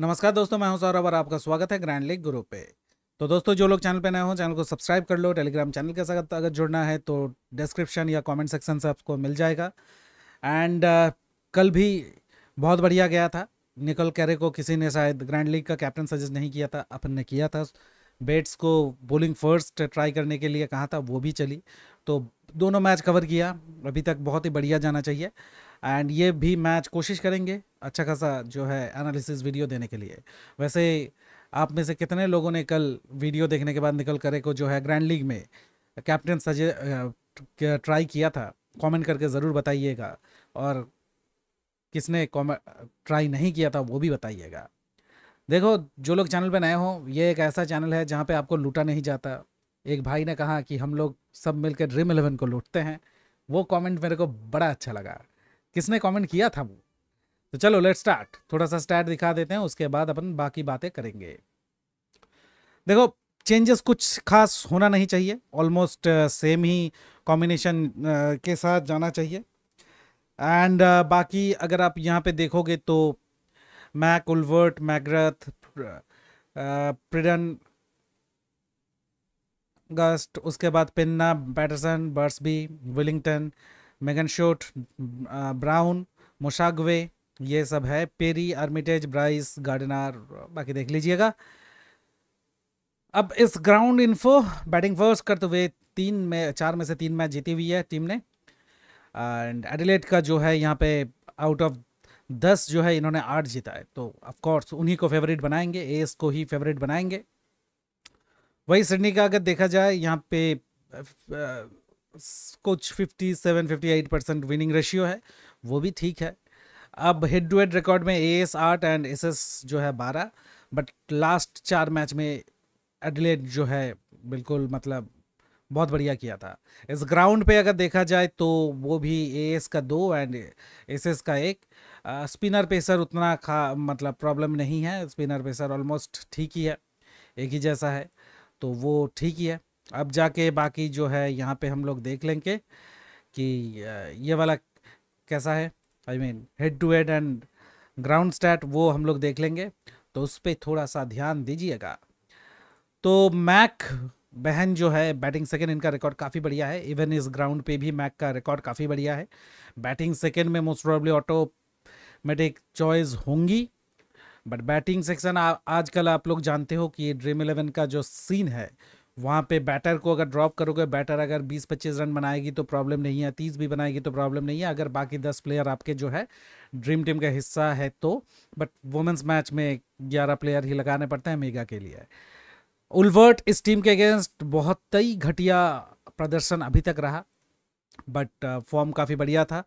नमस्कार दोस्तों मैं हूं सौरभ और आपका स्वागत है ग्रैंड लीग ग्रुप पे तो दोस्तों जो लोग चैनल पे नए हो चैनल को सब्सक्राइब कर लो टेलीग्राम चैनल के साथ अगर जुड़ना है तो डिस्क्रिप्शन या कमेंट सेक्शन से आपको मिल जाएगा एंड uh, कल भी बहुत बढ़िया गया था निकल कैरे को किसी ने शायद ग्रैंड लीग का कैप्टन सजेस्ट नहीं किया था अपन ने किया था बेट्स को बॉलिंग फर्स्ट ट्राई करने के लिए कहा था वो भी चली तो दोनों मैच कवर किया अभी तक बहुत ही बढ़िया जाना चाहिए एंड ये भी मैच कोशिश करेंगे अच्छा खासा जो है एनालिसिस वीडियो देने के लिए वैसे आप में से कितने लोगों ने कल वीडियो देखने के बाद निकल करे को जो है ग्रैंड लीग में कैप्टन सजे ट्राई किया था कमेंट करके ज़रूर बताइएगा और किसने ट्राई नहीं किया था वो भी बताइएगा देखो जो लोग चैनल पे नए हो ये एक ऐसा चैनल है जहाँ पे आपको लूटा नहीं जाता एक भाई ने कहा कि हम लोग सब मिलकर ड्रीम इलेवन को लूटते हैं वो कमेंट मेरे को बड़ा अच्छा लगा किसने कमेंट किया था वो तो चलो लेट स्टार्ट थोड़ा सा स्टार्ट दिखा देते हैं उसके बाद अपन बाकी बातें करेंगे देखो चेंजेस कुछ खास होना नहीं चाहिए ऑलमोस्ट सेम uh, ही कॉम्बिनेशन uh, के साथ जाना चाहिए एंड uh, बाकी अगर आप यहाँ पे देखोगे तो मैक उल्वर्ट मैग्रथ प्रिडन गस्ट उसके बाद पिन्ना पैटरसन बर्सबी विलिंगटन मेगन शोट ब्राउन मोशागवे ये सब है पेरी आर्मिटेज ब्राइस गार्डनर बाकी देख लीजिएगा अब इस ग्राउंड इन्फो बैटिंग फर्स्ट करते हुए तीन में चार में से तीन मैच जीती हुई है टीम ने एंड एडिलेट का जो है यहाँ पे आउट ऑफ दस जो है इन्होंने आठ जीता है तो ऑफकोर्स उन्हीं को फेवरेट बनाएंगे एस को ही फेवरेट बनाएंगे वही सिडनी का अगर देखा जाए यहाँ पे कुछ fifty seven fifty eight percent winning ratio है वो भी ठीक है अब हेड टू हेड रिकॉर्ड में ए एस आठ एंड एस एस जो है बारह बट लास्ट चार मैच में एडलेट जो है बिल्कुल मतलब बहुत बढ़िया किया था इस ग्राउंड पे अगर देखा जाए तो वो भी ए एस का दो एंड एस एस का एक आ, स्पिनर पेसर उतना खा मतलब प्रॉब्लम नहीं है स्पिनर पेसर ऑलमोस्ट ठीक ही है एक ही जैसा है तो वो ठीक ही है अब जाके बाकी जो है यहाँ पे हम लोग देख लेंगे कि ये वाला कैसा है I mean head to head and ground stat वो हम लोग देख लेंगे तो उस पर थोड़ा सा ध्यान दीजिएगा तो मैक बहन जो है बैटिंग सेकेंड इनका रिकॉर्ड काफ़ी बढ़िया है इवन इस ग्राउंड पे भी मैक का रिकॉर्ड काफ़ी बढ़िया है बैटिंग सेकेंड में मोस्ट प्रॉब्ली ऑटोमेटिक चॉइस होंगी बट बैटिंग सेक्शन आजकल आप लोग जानते हो कि ये ड्रीम इलेवन का जो सीन है वहाँ पे बैटर को अगर ड्रॉप करोगे बैटर अगर 20-25 रन बनाएगी तो प्रॉब्लम नहीं है 30 भी बनाएगी तो प्रॉब्लम नहीं है अगर बाकी 10 प्लेयर आपके जो है ड्रीम टीम का हिस्सा है तो बट वुमेंस मैच में 11 प्लेयर ही लगाने पड़ते हैं मेगा के लिए उल्वर्ट इस टीम के अगेंस्ट बहुत ही घटिया प्रदर्शन अभी तक रहा बट फॉर्म काफ़ी बढ़िया था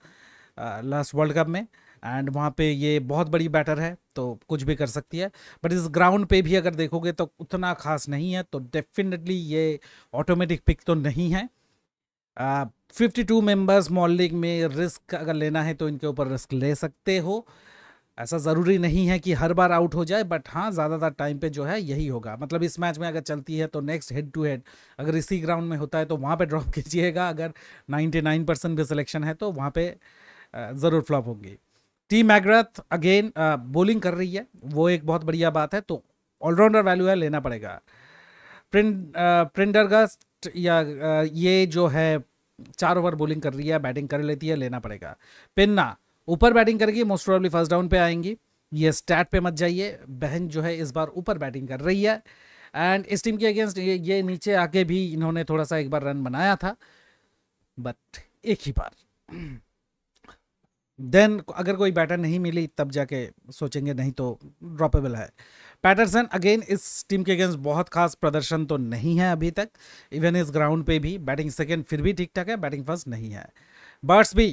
लास्ट वर्ल्ड कप में एंड वहाँ पे ये बहुत बड़ी बैटर है तो कुछ भी कर सकती है बट इस ग्राउंड पे भी अगर देखोगे तो उतना खास नहीं है तो डेफिनेटली ये ऑटोमेटिक पिक तो नहीं है fifty two members mall league में रिस्क अगर लेना है तो इनके ऊपर रिस्क ले सकते हो ऐसा ज़रूरी नहीं है कि हर बार आउट हो जाए बट हाँ ज़्यादातर टाइम पे जो है यही होगा मतलब इस मैच में अगर चलती है तो नेक्स्ट हेड टू हेड अगर इसी ग्राउंड में होता है तो वहाँ पे ड्रॉप कीजिएगा अगर 99 परसेंट भी सिलेक्शन है तो वहाँ पे ज़रूर फ्लॉप होगी टीम मैग्रथ अगेन बॉलिंग कर रही है वो एक बहुत बढ़िया बात है तो ऑलराउंडर वैल्यू है लेना पड़ेगा प्रिंट प्रिंटरगस्ट uh, या आ, uh, ये जो है चार ओवर बॉलिंग कर रही है बैटिंग कर लेती है लेना पड़ेगा पिन्ना ऊपर बैटिंग करेगी मोस्ट प्रोबली फर्स्ट डाउन पे आएंगी ये स्टैट पे मत जाइए बहन जो है इस बार ऊपर बैटिंग कर रही है एंड इस टीम के अगेंस्ट ये, ये नीचे आके भी इन्होंने थोड़ा सा एक बार रन बनाया था बट एक ही बार देन अगर कोई बैटर नहीं मिली तब जाके सोचेंगे नहीं तो ड्रॉपेबल है पैटरसन अगेन इस टीम के अगेंस्ट बहुत खास प्रदर्शन तो नहीं है अभी तक इवन इस ग्राउंड पे भी बैटिंग सेकेंड फिर भी ठीक ठाक है बैटिंग फर्स्ट नहीं है बर्ड्स भी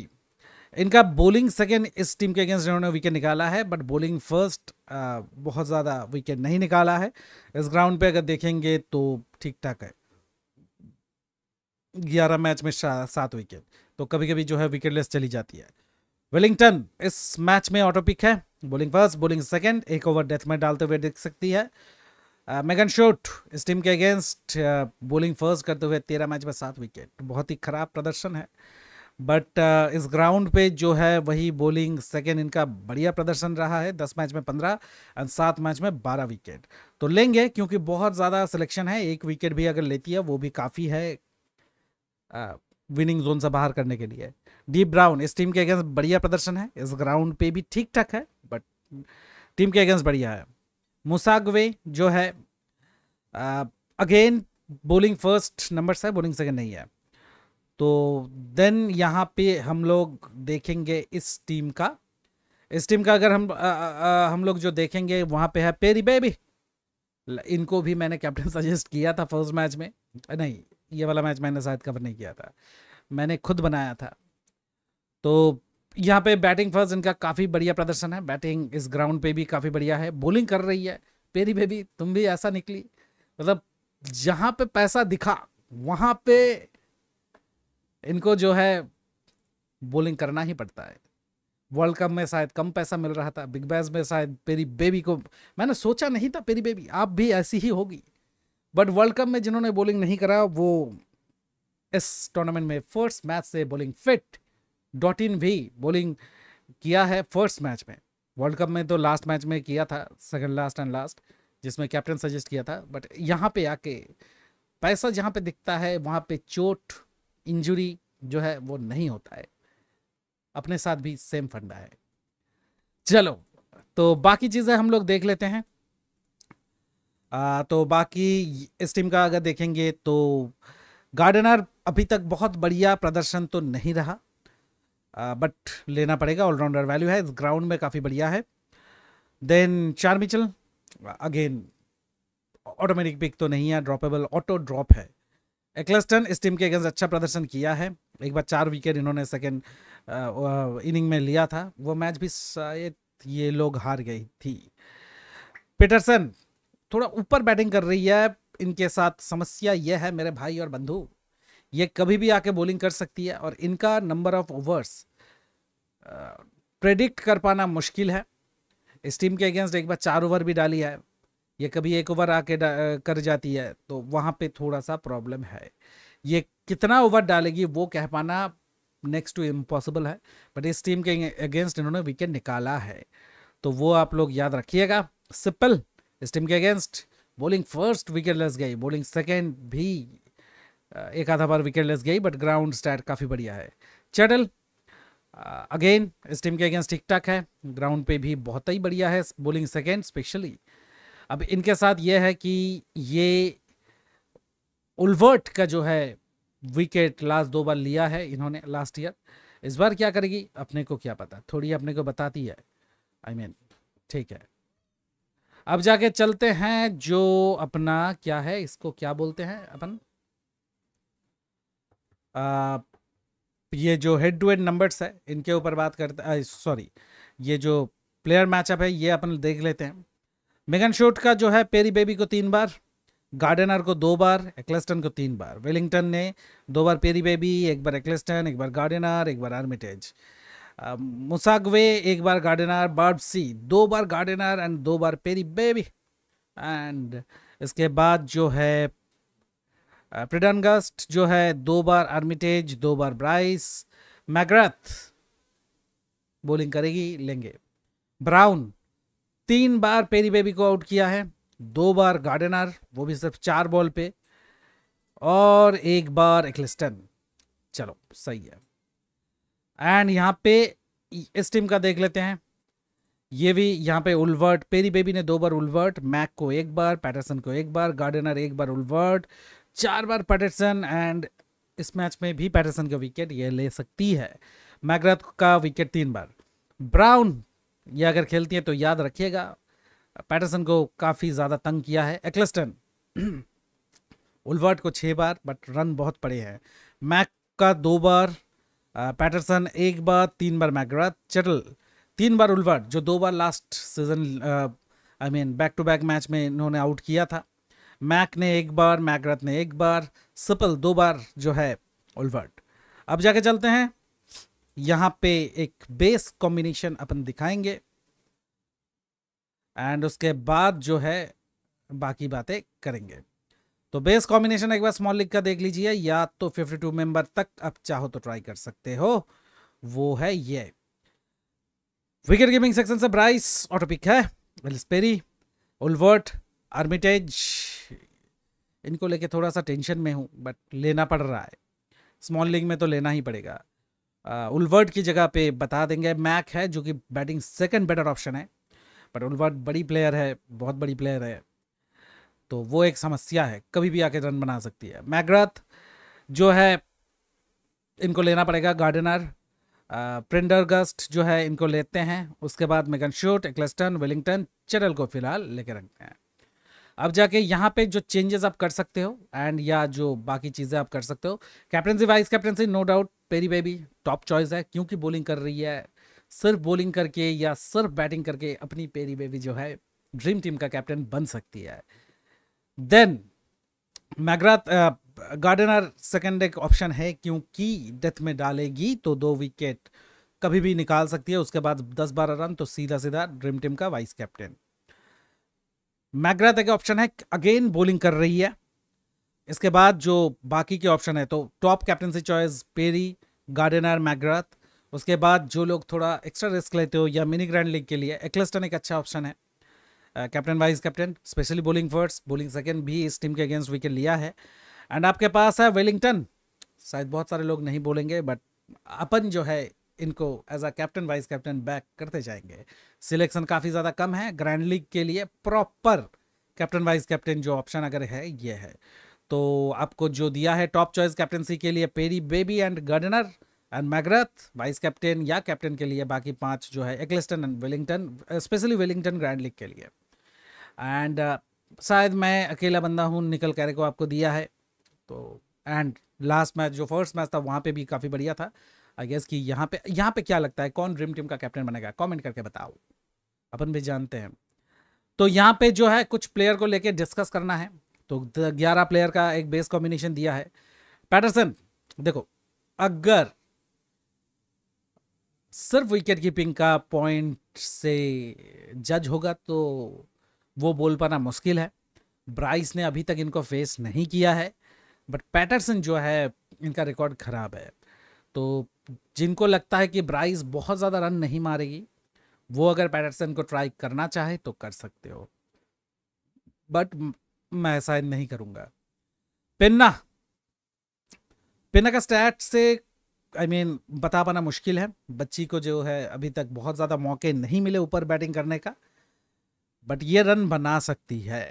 इनका बॉलिंग सेकेंड इस टीम के अगेंस्ट इन्होंने विकेट निकाला है बट बॉलिंग फर्स्ट बहुत ज़्यादा विकेट नहीं निकाला है इस ग्राउंड पे अगर देखेंगे तो ठीक ठाक है ग्यारह मैच में सात विकेट तो कभी कभी जो है विकेट चली जाती है वेलिंगटन इस मैच में ऑटो पिक है बोलिंग फर्स्ट बोलिंग सेकेंड एक ओवर डेथ में डालते हुए देख सकती है मेगन शोट इस टीम के अगेंस्ट बॉलिंग फर्स्ट करते हुए तेरह मैच में सात विकेट बहुत ही खराब प्रदर्शन है बट uh, इस ग्राउंड पे जो है वही बॉलिंग सेकेंड इनका बढ़िया प्रदर्शन रहा है दस मैच में पंद्रह एंड सात मैच में बारह विकेट तो लेंगे क्योंकि बहुत ज़्यादा सिलेक्शन है एक विकेट भी अगर लेती है वो भी काफ़ी है विनिंग जोन से बाहर करने के लिए डीप ब्राउन इस टीम के अगेंस्ट बढ़िया प्रदर्शन है इस ग्राउंड पे भी ठीक ठाक है बट टीम के अगेंस्ट बढ़िया है मुसागवे जो है अगेन बोलिंग फर्स्ट नंबर से बोलिंग सेकेंड नहीं है तो देन यहाँ पे हम लोग देखेंगे इस टीम का इस टीम का अगर हम आ, आ, हम लोग जो देखेंगे वहाँ पे है पेरी बेबी इनको भी मैंने कैप्टन सजेस्ट किया था फर्स्ट मैच में नहीं ये वाला मैच मैंने शायद कवर नहीं किया था मैंने खुद बनाया था तो यहाँ पे बैटिंग फर्स्ट इनका काफ़ी बढ़िया प्रदर्शन है बैटिंग इस ग्राउंड पे भी काफ़ी बढ़िया है बॉलिंग कर रही है पेरी बेबी तुम भी ऐसा निकली मतलब जहाँ पे पैसा दिखा वहाँ पे इनको जो है बॉलिंग करना ही पड़ता है वर्ल्ड कप में शायद कम पैसा मिल रहा था बिग बैस में शायद पेरी बेबी को मैंने सोचा नहीं था पेरी बेबी आप भी ऐसी ही होगी बट वर्ल्ड कप में जिन्होंने बॉलिंग नहीं करा वो इस टूर्नामेंट में फर्स्ट मैच से बॉलिंग फिट डॉट इन भी बॉलिंग किया है फर्स्ट मैच में वर्ल्ड कप में तो लास्ट मैच में किया था सेकंड लास्ट एंड लास्ट जिसमें कैप्टन सजेस्ट किया था बट यहाँ पे आके पैसा जहाँ पे दिखता है वहाँ पे चोट इंजरी जो है वो नहीं होता है अपने साथ भी सेम फंडा है चलो तो बाकी चीज़ें हम लोग देख लेते हैं आ, तो बाकी इस टीम का अगर देखेंगे तो गार्डनर अभी तक बहुत बढ़िया प्रदर्शन तो नहीं रहा बट लेना पड़ेगा ऑलराउंडर वैल्यू है इस ग्राउंड में काफ़ी बढ़िया है देन चार मिचल अगेन ऑटोमेटिक पिक तो नहीं है ड्रॉपेबल ऑटो ड्रॉप है एक्लस्टन इस टीम के अगेंस्ट अच्छा प्रदर्शन किया है एक बार चार विकेट इन्होंने सेकेंड इनिंग में लिया था वो मैच भी शायद ये लोग हार गई थी पीटरसन थोड़ा ऊपर बैटिंग कर रही है इनके साथ समस्या यह है मेरे भाई और बंधु ये कभी भी आके बॉलिंग कर सकती है और इनका नंबर ऑफ ओवर्स प्रेडिक्ट कर पाना मुश्किल है इस टीम के अगेंस्ट एक बार चार ओवर भी डाली है ये कभी एक ओवर आके कर जाती है तो वहाँ पे थोड़ा सा प्रॉब्लम है ये कितना ओवर डालेगी वो कह पाना नेक्स्ट टू इम्पॉसिबल है बट इस टीम के अगेंस्ट इन्होंने विकेट निकाला है तो वो आप लोग याद रखिएगा सिंपल इस टीम के अगेंस्ट बॉलिंग फर्स्ट विकेट लस गई बॉलिंग सेकेंड भी एक आधा बार विकेट लेस गई बट ग्राउंड स्टैट काफ़ी बढ़िया है चटल अगेन इस टीम के अगेंस्ट ठीक ठाक है ग्राउंड पे भी बहुत ही बढ़िया है बोलिंग सेकेंड स्पेशली अब इनके साथ ये है कि ये उल्वर्ट का जो है विकेट लास्ट दो बार लिया है इन्होंने लास्ट ईयर इस बार क्या करेगी अपने को क्या पता थोड़ी अपने को बताती है आई I मीन mean, ठीक है अब जाके चलते हैं जो अपना क्या है इसको क्या बोलते हैं अपन ये जो हेड टू हेड नंबर्स है इनके ऊपर बात करते सॉरी ये जो प्लेयर मैचअप है ये अपन देख लेते हैं मेगन शोट का जो है पेरी बेबी को तीन बार गार्डनर को दो बार एक्लेस्टन को तीन बार वेलिंगटन ने दो बार पेरी बेबी एक बार एक्लेस्टन एक बार गार्डनर एक बार आर्मिटेज मुसागवे एक बार गार्डनर बार्बसी दो बार गार्डनर एंड दो बार पेरी बेबी एंड इसके बाद जो है प्रिडनगस्ट जो है दो बार आर्मिटेज दो बार ब्राइस मैग्रथ बोलिंग करेगी लेंगे ब्राउन तीन बार पेरी बेबी को आउट किया है दो बार गार्डनर वो भी सिर्फ चार बॉल पे और एक बार एक्लिस्टन चलो सही है एंड यहाँ पे इस टीम का देख लेते हैं ये भी यहाँ पे उल्वर्ट पेरी बेबी ने दो बार उल्वर्ट मैक को एक बार पैटरसन को एक बार गार्डनर एक बार उल्वर्ट चार बार पैटरसन एंड इस मैच में भी पैटरसन का विकेट ये ले सकती है मैगरथ का विकेट तीन बार ब्राउन ये अगर खेलती है तो याद रखिएगा पैटरसन को काफ़ी ज़्यादा तंग किया है एक्लस्टन उल्वर्ट को छः बार बट रन बहुत पड़े हैं मैक का दो बार पैटरसन एक बार तीन बार मैगराथ चटल तीन बार उल्वर्ट जो दो बार last season I mean back to back match में इन्होंने आउट किया था मैक ने एक बार मैगरथ ने एक बार सिपल दो बार जो है उलवर्ट अब जाके चलते हैं यहां पे एक बेस कॉम्बिनेशन अपन दिखाएंगे एंड उसके बाद जो है बाकी बातें करेंगे तो बेस कॉम्बिनेशन एक बार स्मॉल लिख का देख लीजिए या तो 52 मेंबर तक आप चाहो तो ट्राई कर सकते हो वो है ये विकेट गेमिंग सेक्शन से ब्राइस ऑटोपिक है उलवर्ट आर्मिटेज इनको लेके थोड़ा सा टेंशन में हूँ बट लेना पड़ रहा है स्मॉल लीग में तो लेना ही पड़ेगा उलवर्ड की जगह पे बता देंगे मैक है जो कि बैटिंग सेकंड बेटर ऑप्शन है बट उलवर्ड बड़ी प्लेयर है बहुत बड़ी प्लेयर है तो वो एक समस्या है कभी भी आके रन बना सकती है मैग्रथ जो है इनको लेना पड़ेगा गार्डनर प्रिंडर गस्ट जो है इनको लेते हैं उसके बाद मेगन शूट एक्लेस्टन वेलिंगटन चरल को फिलहाल लेके रखते हैं अब जाके यहाँ पे जो चेंजेस आप कर सकते हो एंड या जो बाकी चीज़ें आप कर सकते हो captaincy vice captaincy no doubt Perry baby top choice है क्योंकि बॉलिंग कर रही है सिर्फ बॉलिंग करके या सिर्फ बैटिंग करके अपनी पेरी बेबी जो है ड्रीम टीम का कैप्टन बन सकती है देन मैग्राथ गार्डनर सेकेंड एक ऑप्शन है क्योंकि डेथ में डालेगी तो दो विकेट कभी भी निकाल सकती है उसके बाद दस बारह रन तो सीधा सीधा ड्रीम टीम का वाइस कैप्टन मैग्रा तक ऑप्शन है अगेन बॉलिंग कर रही है इसके बाद जो बाकी के ऑप्शन है तो top captaincy choice Perry Gardner McGrath उसके बाद जो लोग थोड़ा एक्स्ट्रा रिस्क लेते हो या मिनी ग्रैंड लीग के लिए एक्लेस्टन एक अच्छा ऑप्शन है captain vice captain specially bowling first bowling second भी इस टीम के अगेंस्ट विकेट लिया है एंड आपके पास है वेलिंगटन शायद बहुत सारे लोग नहीं बोलेंगे बट अपन जो है इनको as a captain vice captain back करते जाएंगे सिलेक्शन काफ़ी ज़्यादा कम है ग्रैंड लीग के लिए प्रॉपर कैप्टन वाइस कैप्टन जो ऑप्शन अगर है ये है तो आपको जो दिया है टॉप चॉइस कैप्टनसी के लिए Perry baby and Gardner and McGrath vice captain या कैप्टन के लिए बाकी पांच जो है Ecclestone and Wellington specially Wellington grand league के लिए एंड uh, शायद मैं अकेला बंदा हूँ निकल कैरे को आपको दिया है तो एंड लास्ट मैच जो फर्स्ट मैच था वहाँ पे भी काफ़ी बढ़िया था आई गेस कि यहाँ पे यहाँ पे क्या लगता है कौन ड्रीम टीम का कैप्टन बनेगा कमेंट करके बताओ अपन भी जानते हैं तो यहाँ पे जो है कुछ प्लेयर को लेके डिस्कस करना है तो ग्यारह प्लेयर का एक बेस कॉम्बिनेशन दिया है पैटरसन देखो अगर सिर्फ विकेट कीपिंग का पॉइंट से जज होगा तो वो बोल पाना मुश्किल है ब्राइस ने अभी तक इनको फेस नहीं किया है बट पैटरसन जो है इनका रिकॉर्ड ख़राब है तो जिनको लगता है कि ब्राइस बहुत ज़्यादा रन नहीं मारेगी वो अगर पैटरसन को ट्राई करना चाहे तो कर सकते हो बट मैं ऐसा नहीं करूँगा पिन्ना पिन्ना का स्टैट से आई I मीन mean, बता पाना मुश्किल है बच्ची को जो है अभी तक बहुत ज़्यादा मौके नहीं मिले ऊपर बैटिंग करने का बट ये रन बना सकती है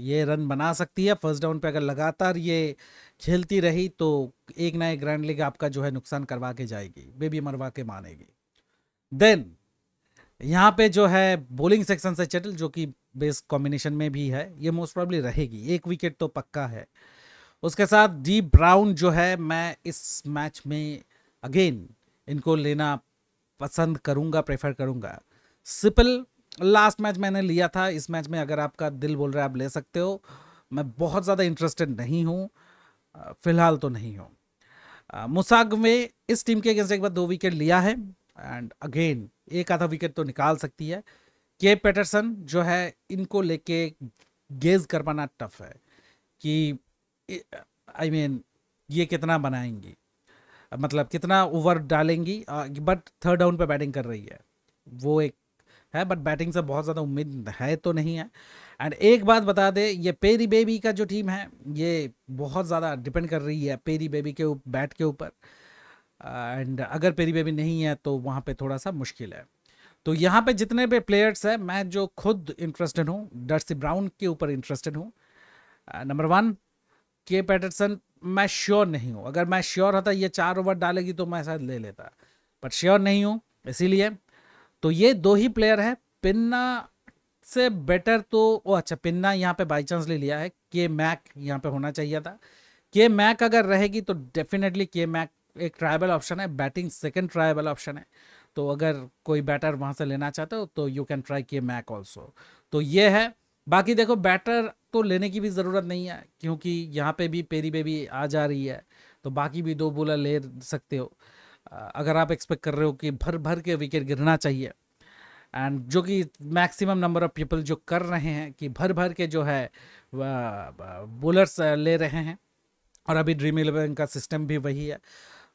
ये रन बना सकती है फर्स्ट डाउन पे अगर लगातार ये खेलती रही तो एक ना एक ग्रैंड लीग आपका जो है नुकसान करवा के जाएगी बेबी मरवा के मानेगी देन यहाँ पे जो है बॉलिंग सेक्शन से चटल जो कि बेस कॉम्बिनेशन में भी है ये मोस्ट प्रॉब्ली रहेगी एक विकेट तो पक्का है उसके साथ डी ब्राउन जो है मैं इस मैच में अगेन इनको लेना पसंद करूँगा प्रेफर करूँगा सिपल लास्ट मैच मैंने लिया था इस मैच में अगर आपका दिल बोल रहा है आप ले सकते हो मैं बहुत ज़्यादा इंटरेस्टेड नहीं हूँ फिलहाल तो नहीं हूँ मुसाग में इस टीम के अगेंस्ट एक बार दो विकेट लिया है एंड अगेन एक आधा विकेट तो निकाल सकती है के पेटरसन जो है इनको लेके गेज कर पाना टफ है कि आई मीन ये कितना बनाएंगी मतलब कितना ओवर डालेंगी बट थर्ड डाउन पे बैटिंग कर रही है वो एक है बट बैटिंग से बहुत ज़्यादा उम्मीद है तो नहीं है एंड एक बात बता दे ये पेरी बेबी का जो टीम है ये बहुत ज़्यादा डिपेंड कर रही है पेरी बेबी के बैट के ऊपर एंड अगर पेरी बेबी नहीं है तो वहाँ पे थोड़ा सा मुश्किल है तो यहाँ पे जितने भी प्लेयर्स हैं मैं जो खुद इंटरेस्टेड हूँ डर्सी ब्राउन के ऊपर इंटरेस्टेड हूँ नंबर वन के पैटरसन मैं श्योर नहीं हूँ अगर मैं श्योर होता ये चार ओवर डालेगी तो मैं शायद ले लेता बट श्योर नहीं हूँ इसीलिए तो ये दो ही प्लेयर हैं पिन्ना से बेटर तो ओ अच्छा पिन्ना यहाँ पे बाई चांस ले लिया है के मैक यहाँ पे होना चाहिए था के मैक अगर रहेगी तो डेफिनेटली के मैक एक ट्राइबल ऑप्शन है बैटिंग सेकंड ट्राइबल ऑप्शन है तो अगर कोई बैटर वहाँ से लेना चाहते हो तो यू कैन ट्राई के मैक ऑल्सो तो ये है बाकी देखो बैटर तो लेने की भी ज़रूरत नहीं है क्योंकि यहाँ पे भी पेरी पे भी आ जा रही है तो बाकी भी दो बोला ले सकते हो अगर आप एक्सपेक्ट कर रहे हो कि भर भर के विकेट गिरना चाहिए एंड जो कि मैक्सिमम नंबर ऑफ पीपल जो कर रहे हैं कि भर भर के जो है बोलर्स ले रहे हैं और अभी ड्रीम इलेवन का सिस्टम भी वही है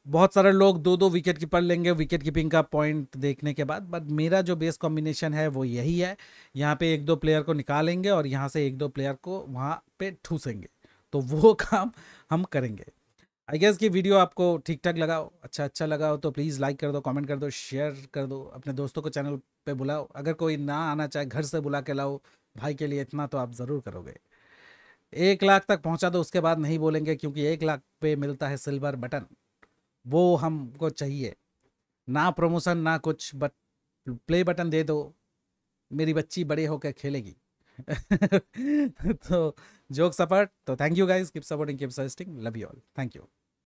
बहुत सारे लोग दो दो विकेट कीपर लेंगे विकेट कीपिंग का पॉइंट देखने के बाद बट मेरा जो बेस कॉम्बिनेशन है वो यही है यहाँ पे एक दो प्लेयर को निकालेंगे और यहाँ से एक दो प्लेयर को वहाँ पे ठूसेंगे तो वो काम हम करेंगे आई गेस कि वीडियो आपको ठीक ठाक लगाओ अच्छा अच्छा लगाओ तो प्लीज़ लाइक कर दो कमेंट कर दो शेयर कर दो अपने दोस्तों को चैनल पे बुलाओ अगर कोई ना आना चाहे घर से बुला के लाओ भाई के लिए इतना तो आप ज़रूर करोगे एक लाख तक पहुंचा दो उसके बाद नहीं बोलेंगे क्योंकि एक लाख पे मिलता है सिल्वर बटन वो हमको चाहिए ना प्रमोशन ना कुछ बट प्ले बटन दे दो मेरी बच्ची बड़े होकर खेलेगी तो जोक सपोर्ट तो thank you guys keep supporting keep suggesting love you all thank you